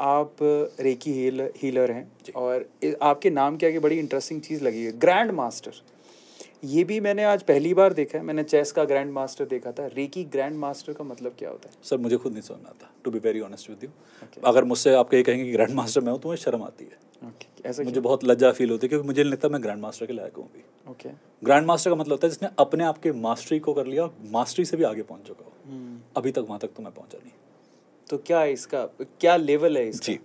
आप recce heal healer हैं और आपके नाम के आगे बड़ी इंटरेस्टिंग चीज़ लगी है ग्रैंड मास्टर ये भी मैंने आज पहली बार देखा है मैंने चेस का ग्रैंड मास्टर देखा था रेकी ग्रैंड मास्टर का मतलब क्या होता है सर मुझे खुद नहीं समझ आता to be very honest with you अगर मुझसे आप कहीं कहेंगे ग्रैंड मास्टर मैं हूँ तो मुझे शर्म आती है okay. ऐसा मुझे बहुत लज्जा फील होती है क्योंकि मुझे नहीं लगता मैं ग्रैंड मास्टर के लायक हूँ भी ओके ग्रैंड मास्टर का मतलब होता है जिसने अपने आपके मास्टरी को कर लिया मास्टरी से भी आगे पहुँच चुका हो hmm। अभी तक वहाँ तक तो मैं पहुँचा नहीं तो क्या है इसका क्या लेवल है इसका? जी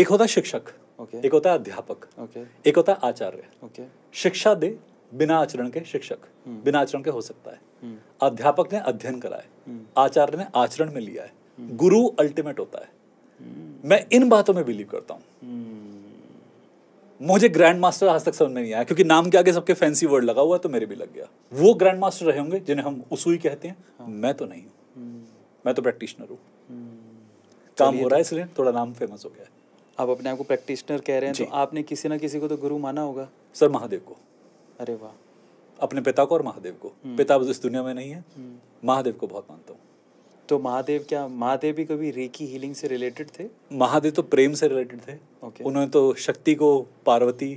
एक होता है शिक्षक okay. एक होता है अध्यापक okay. एक होता है आचार्य okay. शिक्षा दे बिना आचरण के शिक्षक hmm. बिना आचरण के हो सकता है hmm. अध्यापक ने अध्ययन करा है hmm. आचार्य ने आचरण में लिया है hmm. गुरु अल्टीमेट होता है hmm. मैं इन बातों में बिलीव करता हूं hmm. मुझे ग्रैंड मास्टर आज तक समझ में नहीं आया क्योंकि नाम के आगे सबके फैंसी वर्ड लगा हुआ है तो मेरे भी लग गया वो ग्रैंड मास्टर रहे होंगे जिन्हें हम उसूई कहते हैं हाँ। मैं तो नहीं हूँ hmm. मैं तो प्रैक्टिशनर हूँ काम हो रहा है इसलिए थोड़ा नाम फेमस हो गया है आप अपने आप को प्रैक्टिशनर कह रहे हैं तो आपने किसी ना किसी को तो गुरु माना होगा सर महादेव को अरे वाह अपने पिता को और महादेव को हम्म। पिता इस दुनिया में नहीं है हम्म। महादेव को बहुत मानता हूँ तो महादेव क्या महादेव भी कभी रेकी हीलिंग से रिलेटेड थे महादेव तो प्रेम से रिलेटेड थे okay. उन्होंने तो शक्ति को पार्वती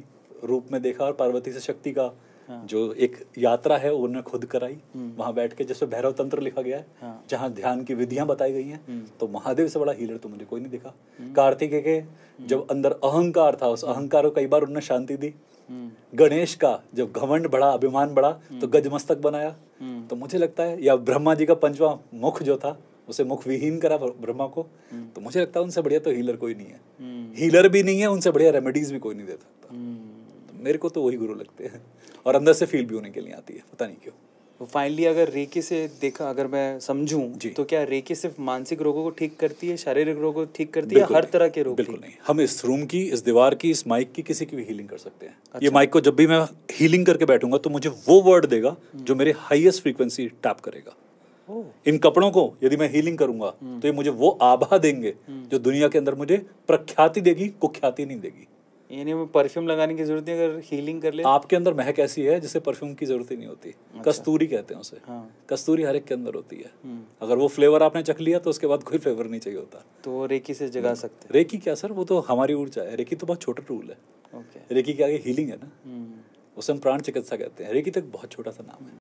रूप में देखा और पार्वती से शक्ति का जो एक यात्रा है उन्होंने खुद कराई वहां बैठ के जैसे भैरव तंत्र लिखा गया है हाँ। जहाँ ध्यान की विधियां बताई गई हैं हम्म। तो महादेव से बड़ा हीलर तो मुझे कोई नहीं दिखा हम्म। कार्तिकेय के हम्म। जब अंदर अहंकार था उस अहंकार को कई बार उन्होंने शांति दी गणेश का जब घमंड बढ़ा अभिमान बढ़ा तो गजमस्तक बनाया तो मुझे लगता है या ब्रह्मा जी का पंचवा मुख जो था उसे मुख विहीन करा ब्रह्मा को तो मुझे लगता है उनसे बढ़िया तो हीलर कोई नहीं है हीलर भी नहीं है उनसे बढ़िया रेमेडीज भी कोई नहीं दे सकता मेरे को तो वही गुरु लगते हैं और अंदर से फील भी होने के लिए आती है पता नहीं क्यों फाइनली अगर रेकी से देखा अगर मैं समझूं तो क्या रेकी सिर्फ मानसिक रोगों को ठीक करती है शारीरिक रोगों को ठीक करती है हर तरह के रोग बिल्कुल नहीं हम इस रूम की इस दीवार की इस माइक की किसी की भी हीलिंग कर सकते हैं अच्छा। ये माइक को जब भी मैं हीलिंग करके बैठूंगा तो मुझे वो वर्ड देगा हम्म। जो मेरे हाइएस्ट फ्रीक्वेंसी टैप करेगा इन कपड़ों को यदि मैं हीलिंग करूंगा हम्म। तो ये मुझे वो आभा देंगे हम्म। जो दुनिया के अंदर मुझे प्रख्याति देगी कुख्याति नहीं देगी यानी हमें परफ्यूम लगाने की जरूरत नहीं अगर हीलिंग कर ले आपके अंदर महक ऐसी है जिसे परफ्यूम की जरूरत ही नहीं होती अच्छा। कस्तूरी कहते हैं उसे हाँ। कस्तूरी हर एक के अंदर होती है हम्म। अगर वो फ्लेवर आपने चख लिया तो उसके बाद कोई फ्लेवर नहीं चाहिए होता तो रेकी से जगा हम्म। सकते हैं रेकी क्या सर वो तो हमारी ऊर्जा है रेकी तो बहुत छोटा टूल है रेकी के आगे हीलिंग है ना हम्म। उसे हम प्राण चिकित्सा कहते हैं रेकी तक तो बहुत छोटा सा नाम है